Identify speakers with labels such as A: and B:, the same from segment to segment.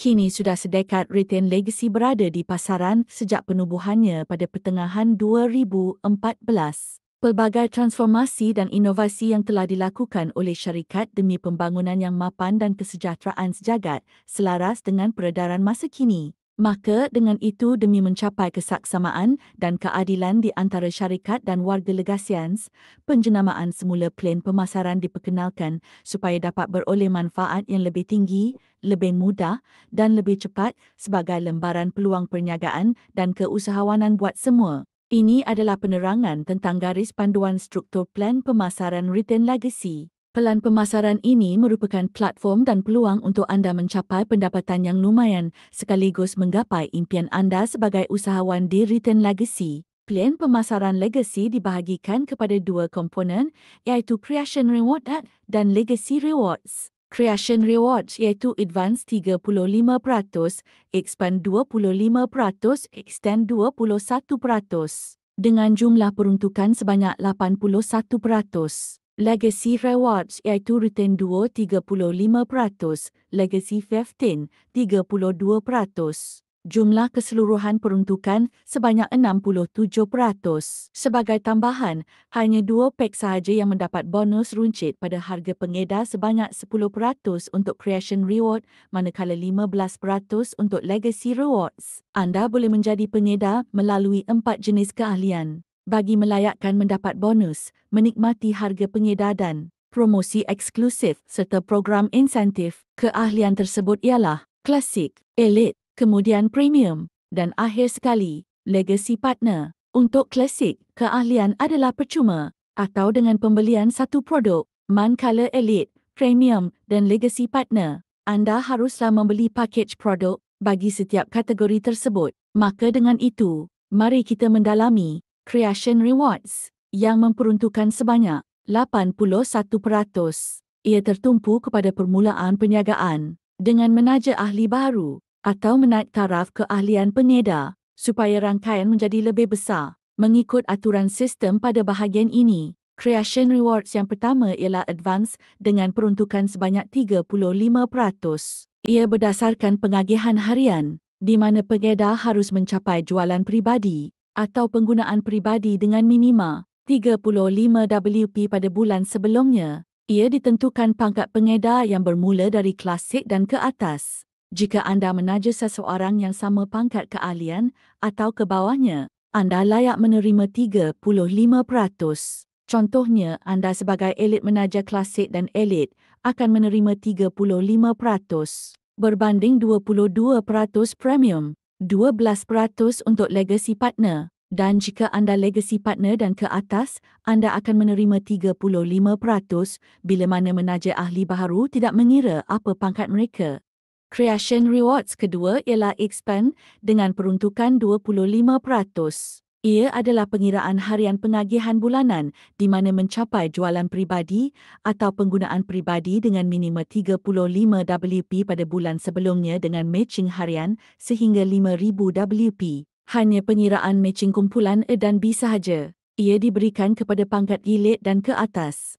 A: Kini sudah sedekat Retain Legacy berada di pasaran sejak penubuhannya pada pertengahan 2014. Pelbagai transformasi dan inovasi yang telah dilakukan oleh syarikat demi pembangunan yang mapan dan kesejahteraan sejagat selaras dengan peredaran masa kini. Maka dengan itu demi mencapai kesaksamaan dan keadilan di antara syarikat dan warga legasians, penjenamaan semula plan pemasaran diperkenalkan supaya dapat beroleh manfaat yang lebih tinggi, lebih mudah dan lebih cepat sebagai lembaran peluang perniagaan dan keusahawanan buat semua. Ini adalah penerangan tentang garis panduan struktur plan pemasaran Written Legacy. Pelan pemasaran ini merupakan platform dan peluang untuk anda mencapai pendapatan yang lumayan sekaligus menggapai impian anda sebagai usahawan di Return Legacy. Pelan pemasaran legacy dibahagikan kepada dua komponen iaitu Creation Reward dan Legacy Rewards. Creation Rewards iaitu Advance 35%, Expand 25%, Extend 21% dengan jumlah peruntukan sebanyak 81%. Legacy Rewards iaitu Retain 2 35%, Legacy 15 32%. Jumlah keseluruhan peruntukan sebanyak 67%. Sebagai tambahan, hanya dua pek sahaja yang mendapat bonus runcit pada harga pengedar sebanyak 10% untuk Creation Reward manakala 15% untuk Legacy Rewards. Anda boleh menjadi pengedar melalui empat jenis keahlian bagi melayakkan mendapat bonus, menikmati harga pengedaran, promosi eksklusif serta program insentif. Keahlian tersebut ialah klasik, elit, kemudian premium dan akhir sekali, legacy partner. Untuk klasik, keahlian adalah percuma atau dengan pembelian satu produk, manakala elit, premium dan legacy partner, anda haruslah membeli paket produk bagi setiap kategori tersebut. Maka dengan itu, mari kita mendalami Creation Rewards yang memperuntukkan sebanyak 81%. Ia tertumpu kepada permulaan perniagaan dengan menaja ahli baru atau menaik taraf keahlian pengedar supaya rangkaian menjadi lebih besar. Mengikut aturan sistem pada bahagian ini, Creation Rewards yang pertama ialah Advance dengan peruntukan sebanyak 35%. Ia berdasarkan pengagihan harian di mana pengedar harus mencapai jualan peribadi atau penggunaan peribadi dengan minima 35 WP pada bulan sebelumnya. Ia ditentukan pangkat pengedar yang bermula dari klasik dan ke atas. Jika anda menaja seseorang yang sama pangkat keahlian atau ke bawahnya, anda layak menerima 35%. Contohnya, anda sebagai elit menaja klasik dan elit akan menerima 35% berbanding 22% premium. 12% untuk legacy partner dan jika anda legacy partner dan ke atas, anda akan menerima 35% bila mana menaja ahli baru tidak mengira apa pangkat mereka. Creation Rewards kedua ialah Expand dengan peruntukan 25%. Ia adalah pengiraan harian pengagihan bulanan di mana mencapai jualan peribadi atau penggunaan peribadi dengan minima 35 WP pada bulan sebelumnya dengan matching harian sehingga 5,000 WP. Hanya pengiraan matching kumpulan A dan B sahaja. Ia diberikan kepada pangkat elit dan ke atas.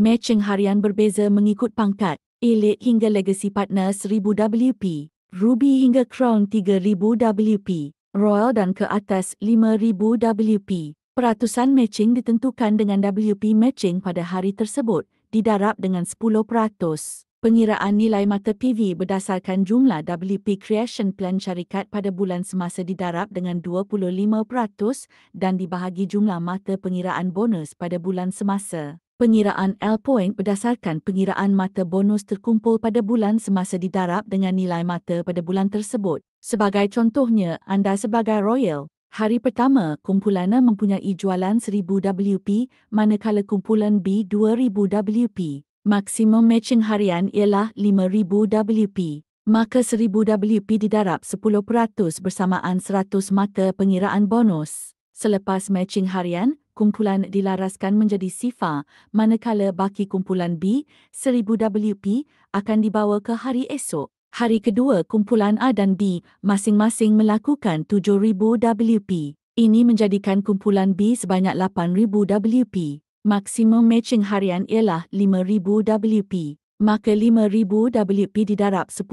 A: Matching harian berbeza mengikut pangkat. Elit hingga legacy partner 1,000 WP. Ruby hingga crown 3,000 WP. Royal dan ke atas 5,000 WP. Peratusan matching ditentukan dengan WP matching pada hari tersebut, didarab dengan 10%. Pengiraan nilai mata PV berdasarkan jumlah WP creation plan syarikat pada bulan semasa didarab dengan 25% dan dibahagi jumlah mata pengiraan bonus pada bulan semasa. Pengiraan L point berdasarkan pengiraan mata bonus terkumpul pada bulan semasa didarab dengan nilai mata pada bulan tersebut. Sebagai contohnya, anda sebagai royal, hari pertama kumpulan A mempunyai jualan 1000 WP manakala kumpulan B 2000 WP. Maksimum matching harian ialah 5000 WP. Maka 1000 WP didarab 10% bersamaan 100 mata pengiraan bonus. Selepas matching harian, kumpulan dilaraskan menjadi SIFA, manakala baki kumpulan B, 1000WP, akan dibawa ke hari esok. Hari kedua kumpulan A dan B masing-masing melakukan 7000WP. Ini menjadikan kumpulan B sebanyak 8000WP. Maksimum matching harian ialah 5000WP. Maka 5000WP didarab 10%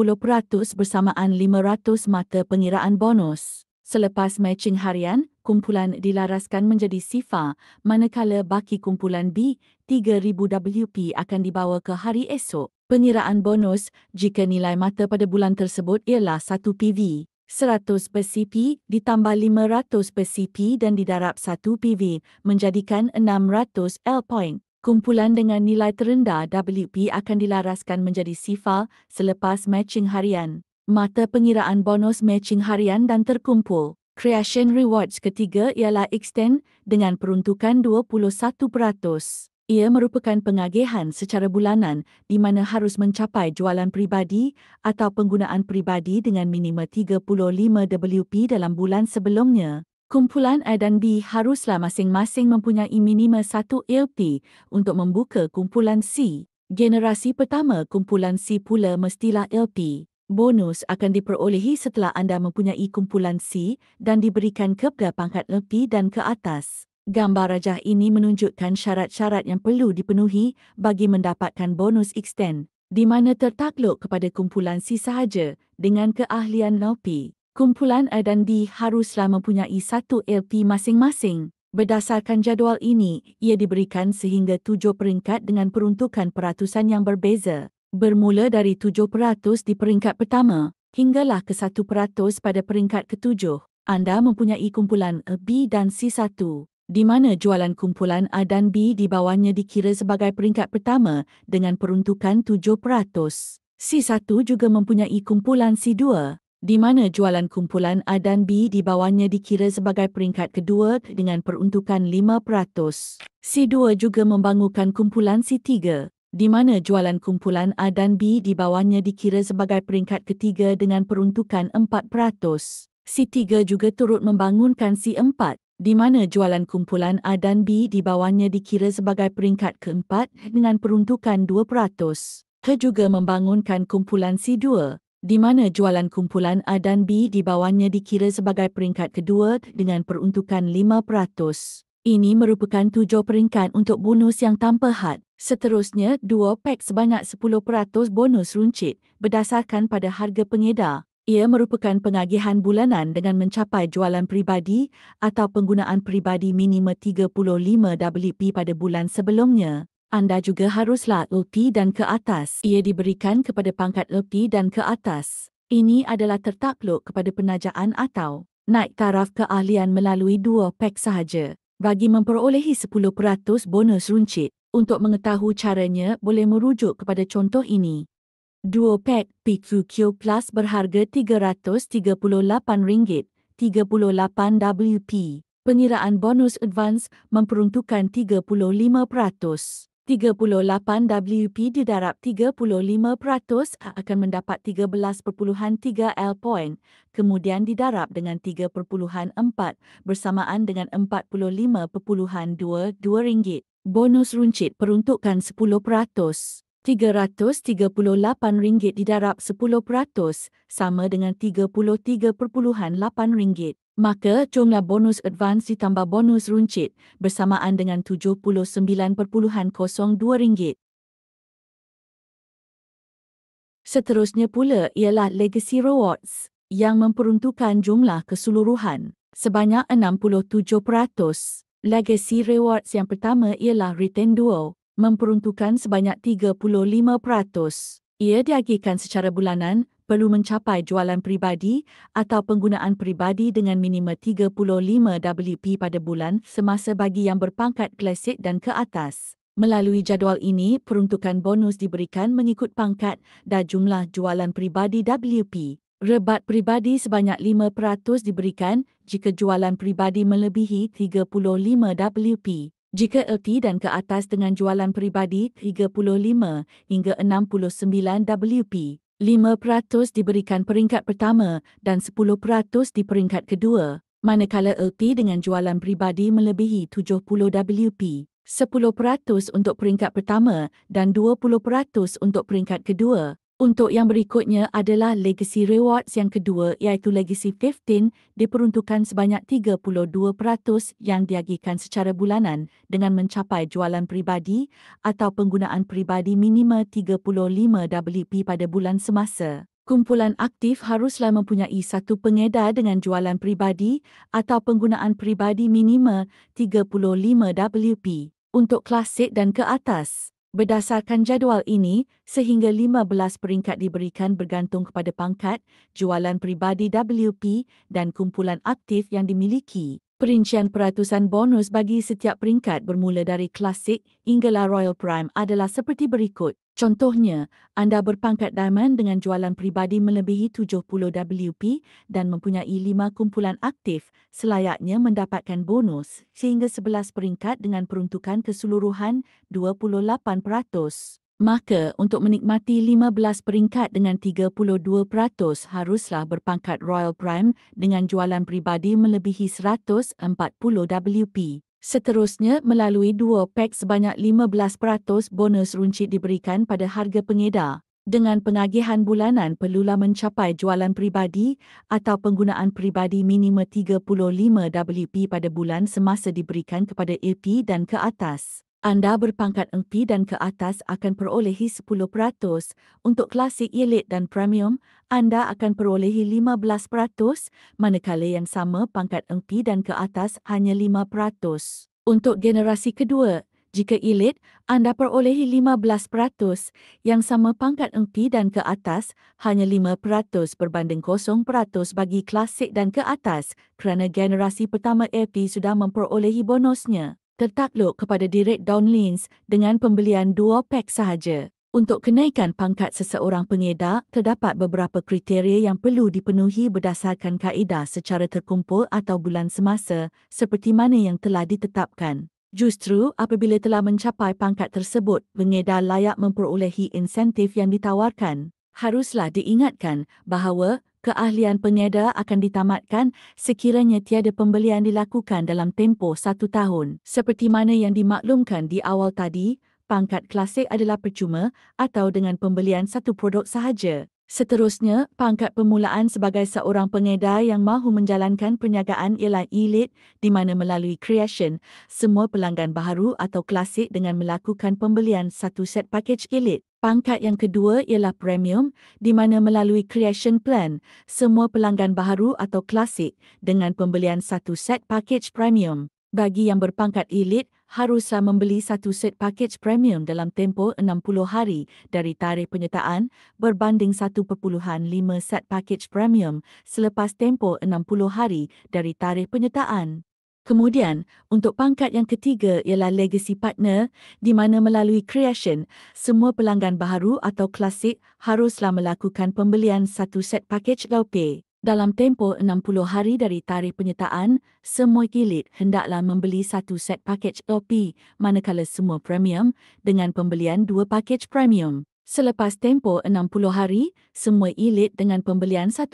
A: bersamaan 500 mata pengiraan bonus. Selepas matching harian, kumpulan dilaraskan menjadi sifar, manakala baki kumpulan B, 3000 WP akan dibawa ke hari esok. Penyiraan bonus jika nilai mata pada bulan tersebut ialah 1 PV. 100 per CP ditambah 500 per CP dan didarab 1 PV menjadikan 600 L point. Kumpulan dengan nilai terendah WP akan dilaraskan menjadi sifar selepas matching harian mata pengiraan bonus matching harian dan terkumpul. Creation Rewards ketiga ialah Extend dengan peruntukan 21%. Ia merupakan pengagihan secara bulanan di mana harus mencapai jualan peribadi atau penggunaan peribadi dengan minima 35WP dalam bulan sebelumnya. Kumpulan A dan B haruslah masing-masing mempunyai minima 1LP untuk membuka kumpulan C. Generasi pertama kumpulan C pula mestilah LP. Bonus akan diperolehi setelah anda mempunyai kumpulan C dan diberikan kepada pangkat lebih dan ke atas. Gambar rajah ini menunjukkan syarat-syarat yang perlu dipenuhi bagi mendapatkan bonus extend, di mana tertakluk kepada kumpulan C sahaja dengan keahlian LP. Kumpulan A dan D haruslah mempunyai satu LP masing-masing. Berdasarkan jadual ini, ia diberikan sehingga tujuh peringkat dengan peruntukan peratusan yang berbeza bermula dari 7% di peringkat pertama hinggalah ke 1% pada peringkat ketujuh. Anda mempunyai kumpulan A, B dan C1, di mana jualan kumpulan A dan B di bawahnya dikira sebagai peringkat pertama dengan peruntukan 7%. C1 juga mempunyai kumpulan C2, di mana jualan kumpulan A dan B di bawahnya dikira sebagai peringkat kedua dengan peruntukan 5%. C2 juga membangunkan kumpulan C3 di mana jualan kumpulan A dan B di bawahnya dikira sebagai peringkat ketiga dengan peruntukan 4%. C3 juga turut membangunkan C4, di mana jualan kumpulan A dan B di bawahnya dikira sebagai peringkat keempat dengan peruntukan 2%. He juga membangunkan kumpulan C2, di mana jualan kumpulan A dan B di bawahnya dikira sebagai peringkat kedua dengan peruntukan 5%. Ini merupakan tujuh peringkat untuk bonus yang tanpa had. Seterusnya, dua pack sebanyak 10% bonus runcit berdasarkan pada harga pengedar. Ia merupakan pengagihan bulanan dengan mencapai jualan peribadi atau penggunaan peribadi minima 35WP pada bulan sebelumnya. Anda juga haruslah LP dan ke atas. Ia diberikan kepada pangkat LP dan ke atas. Ini adalah tertakluk kepada penajaan atau naik taraf keahlian melalui dua pack sahaja bagi memperolehi 10% bonus runcit. Untuk mengetahui caranya, boleh merujuk kepada contoh ini. Duo pack e PQQ Plus berharga RM338, 38 WP. Pengiraan bonus advance memperuntukkan 35%. 38WP didarab 35% akan mendapat 13.3 L point, kemudian didarab dengan 3.4 bersamaan dengan 45.22 ringgit. Bonus runcit peruntukan 10%. 338 ringgit didarab 10% sama dengan rm ringgit. Maka jumlah bonus advance ditambah bonus runcit bersamaan dengan rm ringgit. Seterusnya pula ialah Legacy Rewards yang memperuntukkan jumlah keseluruhan sebanyak 67%. Legacy Rewards yang pertama ialah Retain Duo memperuntukkan sebanyak 35%. Ia diagihkan secara bulanan perlu mencapai jualan peribadi atau penggunaan peribadi dengan minima 35 WP pada bulan semasa bagi yang berpangkat klasik dan ke atas. Melalui jadual ini, peruntukan bonus diberikan mengikut pangkat dan jumlah jualan peribadi WP. Rebat peribadi sebanyak 5% diberikan jika jualan peribadi melebihi 35 WP. Jika LP dan ke atas dengan jualan peribadi 35 hingga 69 WP, 5% diberikan peringkat pertama dan 10% di peringkat kedua, manakala LP dengan jualan peribadi melebihi 70 WP, 10% untuk peringkat pertama dan 20% untuk peringkat kedua. Untuk yang berikutnya adalah legacy rewards yang kedua iaitu legacy 15 diperuntukkan sebanyak 32% yang diagihkan secara bulanan dengan mencapai jualan peribadi atau penggunaan peribadi minima 35WP pada bulan semasa. Kumpulan aktif haruslah mempunyai satu pengedar dengan jualan peribadi atau penggunaan peribadi minima 35WP. Untuk klasik dan ke atas, Berdasarkan jadual ini, sehingga 15 peringkat diberikan bergantung kepada pangkat, jualan peribadi WP dan kumpulan aktif yang dimiliki. Perincian peratusan bonus bagi setiap peringkat bermula dari klasik hinggalah Royal Prime adalah seperti berikut. Contohnya, anda berpangkat Diamond dengan jualan peribadi melebihi 70WP dan mempunyai lima kumpulan aktif selayaknya mendapatkan bonus sehingga 11 peringkat dengan peruntukan keseluruhan 28% maka untuk menikmati 15 peringkat dengan 32% haruslah berpangkat Royal Prime dengan jualan peribadi melebihi 140 WP. Seterusnya, melalui dua pack sebanyak 15% bonus runcit diberikan pada harga pengedar. Dengan pengagihan bulanan perlulah mencapai jualan peribadi atau penggunaan peribadi minima 35 WP pada bulan semasa diberikan kepada AP dan ke atas. Anda berpangkat MP dan ke atas akan perolehi 10%, untuk klasik elite dan premium, anda akan perolehi 15%, manakala yang sama pangkat MP dan ke atas hanya 5%. Untuk generasi kedua, jika elite, anda perolehi 15%, yang sama pangkat MP dan ke atas hanya 5% berbanding 0% bagi klasik dan ke atas kerana generasi pertama AP sudah memperolehi bonusnya tertakluk kepada direct Don Lins dengan pembelian dua pack sahaja. Untuk kenaikan pangkat seseorang pengedar, terdapat beberapa kriteria yang perlu dipenuhi berdasarkan kaedah secara terkumpul atau bulan semasa seperti mana yang telah ditetapkan. Justru, apabila telah mencapai pangkat tersebut, pengedar layak memperolehi insentif yang ditawarkan haruslah diingatkan bahawa keahlian penyedia akan ditamatkan sekiranya tiada pembelian dilakukan dalam tempoh satu tahun. Seperti mana yang dimaklumkan di awal tadi, pangkat klasik adalah percuma atau dengan pembelian satu produk sahaja. Seterusnya, pangkat permulaan sebagai seorang pengedar yang mahu menjalankan perniagaan ialah e ilit, di mana melalui creation, semua pelanggan baharu atau klasik dengan melakukan pembelian satu set package e ilit. Pangkat yang kedua ialah premium di mana melalui creation plan, semua pelanggan baharu atau klasik dengan pembelian satu set package premium bagi yang berpangkat elit, haruslah membeli satu set paket premium dalam tempoh 60 hari dari tarikh penyertaan berbanding 1.5 set paket premium selepas tempoh 60 hari dari tarikh penyertaan. Kemudian, untuk pangkat yang ketiga ialah legacy partner di mana melalui creation, semua pelanggan baharu atau klasik haruslah melakukan pembelian satu set paket low pay. Dalam tempoh 60 hari dari tarikh penyertaan, semua kilit hendaklah membeli satu set paket topi, manakala semua premium dengan pembelian dua paket premium. Selepas tempoh 60 hari, semua elit dengan pembelian 1.5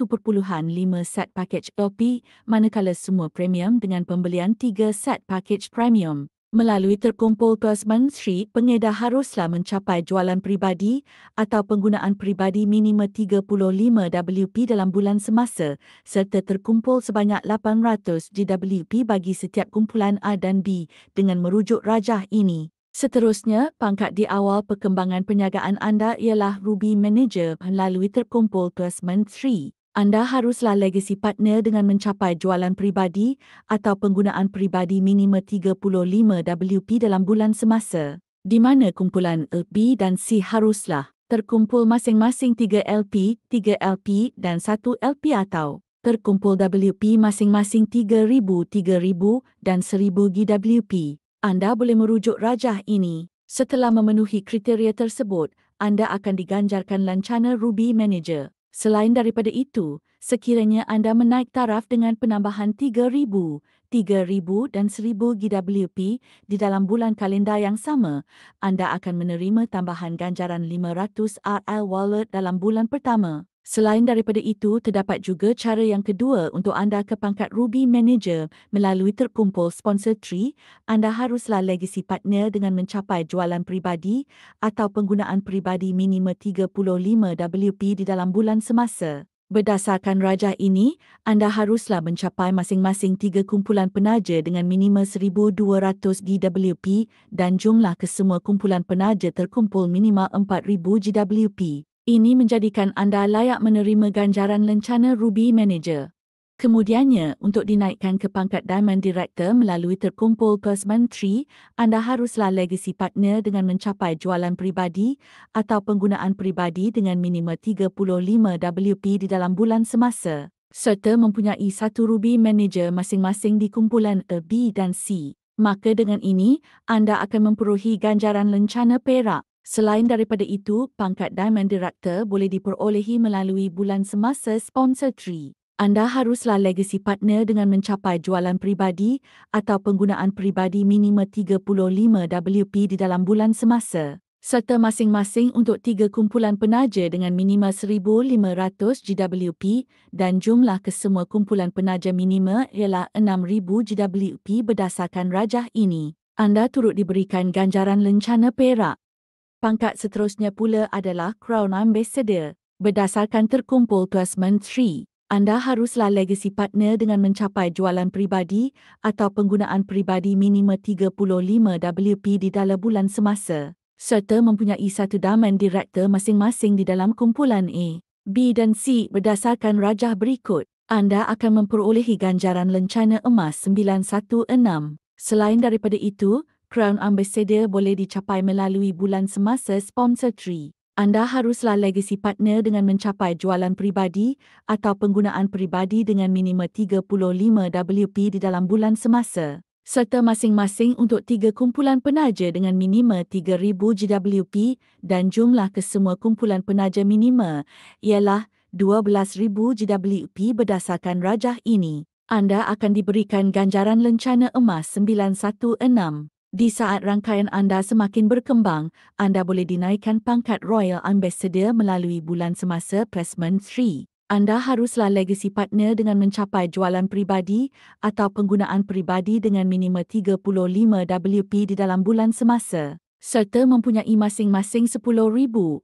A: set paket topi, manakala semua premium dengan pembelian 3 set paket premium. Melalui terkumpul Persman Street, pengedar haruslah mencapai jualan peribadi atau penggunaan peribadi minima 35WP dalam bulan semasa serta terkumpul sebanyak 800GWP bagi setiap kumpulan A dan B dengan merujuk rajah ini. Seterusnya, pangkat di awal perkembangan penyagaan anda ialah Ruby Manager melalui terkumpul Persman 3 anda haruslah legacy partner dengan mencapai jualan peribadi atau penggunaan peribadi minima 35 WP dalam bulan semasa, di mana kumpulan A, B dan C haruslah terkumpul masing-masing 3 LP, 3 LP dan 1 LP atau terkumpul WP masing-masing 3,000, 3,000 dan 1,000 GWP. Anda boleh merujuk rajah ini. Setelah memenuhi kriteria tersebut, anda akan diganjarkan lancana Ruby Manager. Selain daripada itu, sekiranya anda menaik taraf dengan penambahan 3,000, 3,000 dan 1,000 GWP di dalam bulan kalendar yang sama, anda akan menerima tambahan ganjaran 500 RL Wallet dalam bulan pertama. Selain daripada itu, terdapat juga cara yang kedua untuk anda ke pangkat Ruby Manager melalui terkumpul sponsor tree, anda haruslah legacy partner dengan mencapai jualan peribadi atau penggunaan peribadi minima 35 WP di dalam bulan semasa. Berdasarkan rajah ini, anda haruslah mencapai masing-masing tiga kumpulan penaja dengan minima 1,200 GWP dan jumlah kesemua kumpulan penaja terkumpul minima 4,000 GWP. Ini menjadikan anda layak menerima ganjaran lencana Ruby Manager. Kemudiannya, untuk dinaikkan ke pangkat Diamond Director melalui terkumpul Persman 3, anda haruslah legacy partner dengan mencapai jualan peribadi atau penggunaan peribadi dengan minima 35 WP di dalam bulan semasa, serta mempunyai satu Ruby Manager masing-masing di kumpulan A, B dan C. Maka dengan ini, anda akan memperuhi ganjaran lencana perak. Selain daripada itu, pangkat Diamond Director boleh diperolehi melalui bulan semasa Sponsor Tree. Anda haruslah legacy partner dengan mencapai jualan peribadi atau penggunaan peribadi minima 35 WP di dalam bulan semasa serta masing-masing untuk tiga kumpulan penaja dengan minima 1,500 GWP dan jumlah kesemua kumpulan penaja minima ialah 6,000 GWP berdasarkan rajah ini. Anda turut diberikan ganjaran lencana perak. Pangkat seterusnya pula adalah Crown Ambassador. Berdasarkan terkumpul Tuas Menteri, anda haruslah legasi partner dengan mencapai jualan peribadi atau penggunaan peribadi minima 35WP di dalam bulan semasa serta mempunyai satu daman direktor masing-masing di dalam kumpulan A, B dan C berdasarkan rajah berikut. Anda akan memperolehi ganjaran lencana emas 916. Selain daripada itu, Crown Ambassador boleh dicapai melalui bulan semasa Sponsor Tree. Anda haruslah legacy partner dengan mencapai jualan peribadi atau penggunaan peribadi dengan minima 35 WP di dalam bulan semasa serta masing-masing untuk tiga kumpulan penaja dengan minima 3,000 GWP dan jumlah kesemua kumpulan penaja minima ialah 12,000 GWP berdasarkan rajah ini. Anda akan diberikan ganjaran lencana emas 916. Di saat rangkaian anda semakin berkembang, anda boleh dinaikkan pangkat Royal Ambassador melalui bulan semasa Placement 3. Anda haruslah legacy partner dengan mencapai jualan peribadi atau penggunaan peribadi dengan minima 35 WP di dalam bulan semasa serta mempunyai masing-masing 10,000, 10,000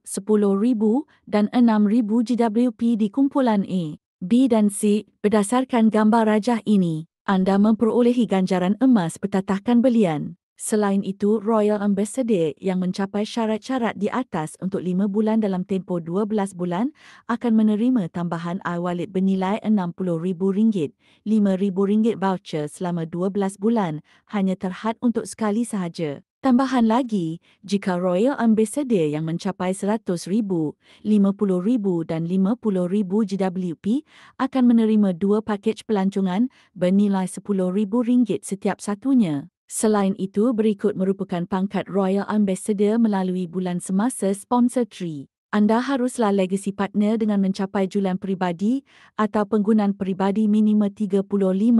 A: dan 6,000 GWP di kumpulan A, B dan C. Berdasarkan gambar rajah ini, anda memperolehi ganjaran emas bertatahkan belian. Selain itu, Royal Ambassador yang mencapai syarat-syarat di atas untuk 5 bulan dalam tempoh 12 bulan akan menerima tambahan iWallet bernilai RM60,000, RM5,000 voucher selama 12 bulan hanya terhad untuk sekali sahaja. Tambahan lagi, jika Royal Ambassador yang mencapai RM100,000, RM50,000 dan RM50,000 GWP akan menerima dua paket pelancongan bernilai RM10,000 setiap satunya. Selain itu, berikut merupakan pangkat Royal Ambassador melalui bulan semasa Sponsor Tree. Anda haruslah legacy partner dengan mencapai julan peribadi atau penggunaan peribadi minima 35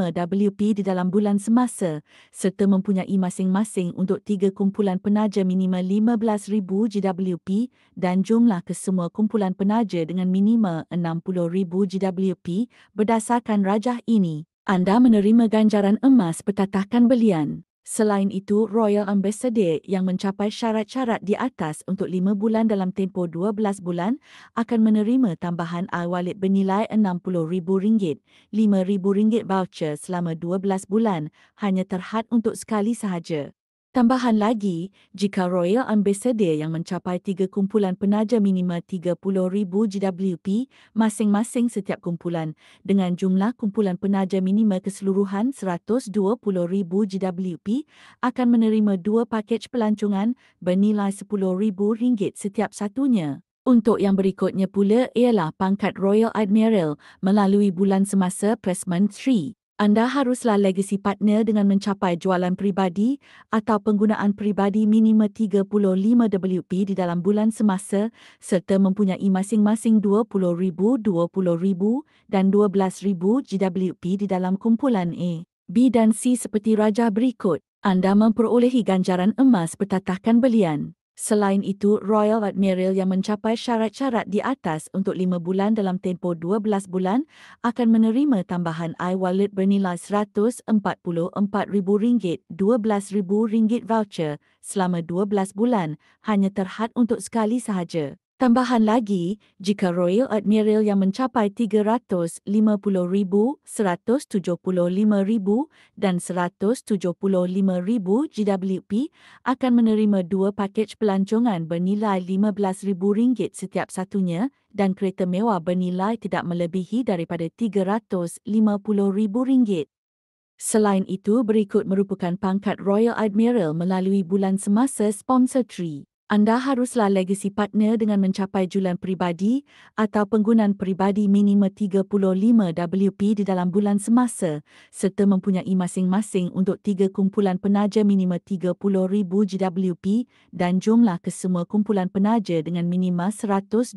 A: WP di dalam bulan semasa serta mempunyai masing-masing untuk tiga kumpulan penaja minima 15,000 GWP dan jumlah kesemua kumpulan penaja dengan minima 60,000 GWP berdasarkan rajah ini. Anda menerima ganjaran emas pertatahkan belian. Selain itu, Royal Ambassador yang mencapai syarat-syarat di atas untuk 5 bulan dalam tempoh 12 bulan akan menerima tambahan iWallet bernilai RM60,000, RM5,000 voucher selama 12 bulan hanya terhad untuk sekali sahaja. Tambahan lagi, jika Royal Ambassador yang mencapai tiga kumpulan penaja minima 30,000 GWP masing-masing setiap kumpulan dengan jumlah kumpulan penaja minima keseluruhan 120,000 GWP akan menerima dua pakej pelancongan bernilai RM10,000 setiap satunya. Untuk yang berikutnya pula ialah pangkat Royal Admiral melalui bulan semasa Pressman 3 anda haruslah legasi partner dengan mencapai jualan peribadi atau penggunaan peribadi minima 35 WP di dalam bulan semasa serta mempunyai masing-masing 20,000, 20,000 dan 12,000 GWP di dalam kumpulan A, B dan C seperti raja berikut. Anda memperolehi ganjaran emas bertatahkan belian. Selain itu, Royal Admiral yang mencapai syarat-syarat di atas untuk 5 bulan dalam tempoh 12 bulan akan menerima tambahan iWallet bernilai RM144,000 RM12,000 voucher selama 12 bulan hanya terhad untuk sekali sahaja. Tambahan lagi, jika Royal Admiral yang mencapai 350,000, 175,000 dan 175,000 GWP akan menerima dua paket pelancongan bernilai RM15,000 setiap satunya dan kereta mewah bernilai tidak melebihi daripada RM350,000. Selain itu, berikut merupakan pangkat Royal Admiral melalui bulan semasa Sponsor Tree anda haruslah legasi partner dengan mencapai julan peribadi atau penggunaan peribadi minima 35 WP di dalam bulan semasa serta mempunyai masing-masing untuk tiga kumpulan penaja minima 30,000 GWP dan jumlah kesemua kumpulan penaja dengan minima 120,000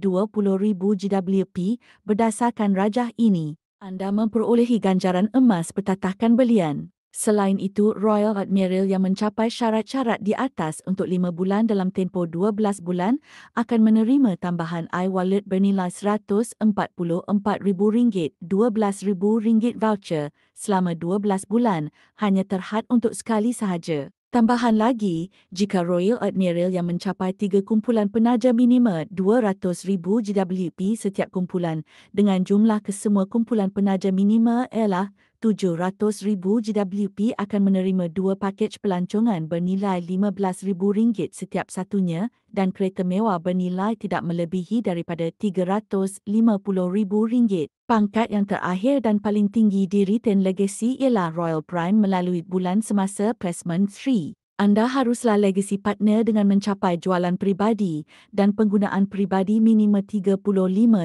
A: GWP berdasarkan rajah ini. Anda memperolehi ganjaran emas bertatahkan belian. Selain itu, Royal Admiral yang mencapai syarat-syarat di atas untuk 5 bulan dalam tempoh 12 bulan akan menerima tambahan iWallet bernilai RM144,000, RM12,000 voucher selama 12 bulan hanya terhad untuk sekali sahaja. Tambahan lagi, jika Royal Admiral yang mencapai tiga kumpulan penaja minima 200,000 GWP setiap kumpulan dengan jumlah kesemua kumpulan penaja minima ialah 700,000 GWP akan menerima dua paket pelancongan bernilai RM15,000 setiap satunya dan kereta mewah bernilai tidak melebihi daripada RM350,000. Pangkat yang terakhir dan paling tinggi di Retain Legacy ialah Royal Prime melalui bulan semasa Placement 3. Anda haruslah legasi partner dengan mencapai jualan peribadi dan penggunaan peribadi minima 35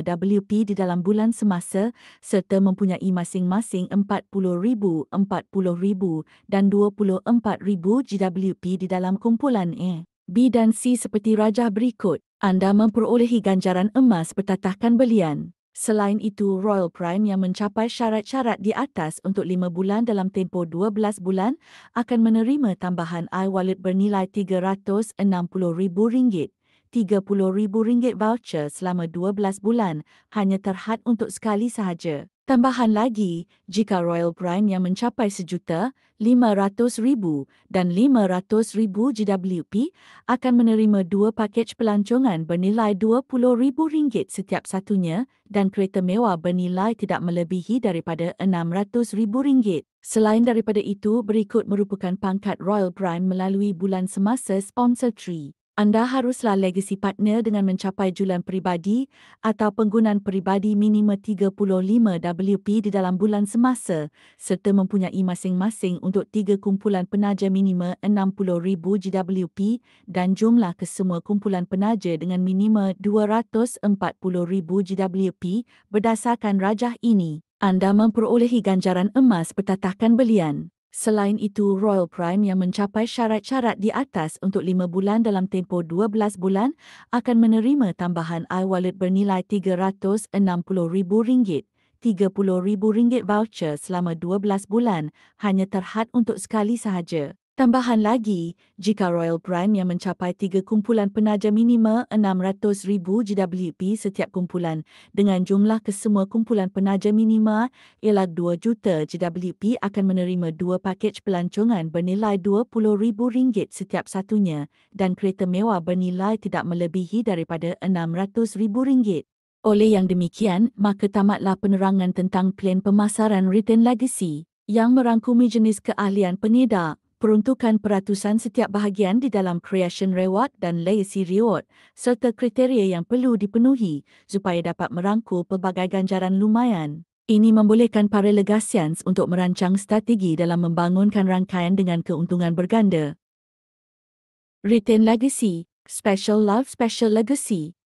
A: WP di dalam bulan semasa serta mempunyai masing-masing 40,000, 40,000 dan 24,000 GWP di dalam kumpulan A, B dan C seperti rajah berikut. Anda memperolehi ganjaran emas bertatahkan belian. Selain itu, Royal Prime yang mencapai syarat-syarat di atas untuk 5 bulan dalam tempoh 12 bulan akan menerima tambahan iWallet bernilai RM360,000, RM30,000 voucher selama 12 bulan hanya terhad untuk sekali sahaja. Tambahan lagi, jika Royal Prime yang mencapai sejuta, lima ratus ribu dan lima ratus ribu GWP akan menerima dua pakej pelancongan bernilai dua puluh ribu ringgit setiap satunya dan kereta mewah bernilai tidak melebihi daripada enam ratus ribu ringgit. Selain daripada itu, berikut merupakan pangkat Royal Prime melalui bulan semasa Sponsor Tree anda haruslah legasi partner dengan mencapai julan peribadi atau penggunaan peribadi minima 35 WP di dalam bulan semasa serta mempunyai masing-masing untuk tiga kumpulan penaja minima 60,000 GWP dan jumlah kesemua kumpulan penaja dengan minima 240,000 GWP berdasarkan rajah ini. Anda memperolehi ganjaran emas bertatahkan belian. Selain itu, Royal Prime yang mencapai syarat-syarat di atas untuk 5 bulan dalam tempoh 12 bulan akan menerima tambahan iWallet bernilai RM360,000, RM30,000 voucher selama 12 bulan hanya terhad untuk sekali sahaja. Tambahan lagi, jika Royal Brand yang mencapai tiga kumpulan penaja minima 600,000 GWP setiap kumpulan dengan jumlah kesemua kumpulan penaja minima ialah 2 juta GWP akan menerima dua paket pelancongan bernilai RM20,000 setiap satunya dan kereta mewah bernilai tidak melebihi daripada RM600,000. Oleh yang demikian, maka tamatlah penerangan tentang plan pemasaran Return Legacy yang merangkumi jenis keahlian penidak peruntukan peratusan setiap bahagian di dalam creation reward dan legacy reward serta kriteria yang perlu dipenuhi supaya dapat merangkul pelbagai ganjaran lumayan. Ini membolehkan para legasians untuk merancang strategi dalam membangunkan rangkaian dengan keuntungan berganda. Retain Legacy, Special Love Special Legacy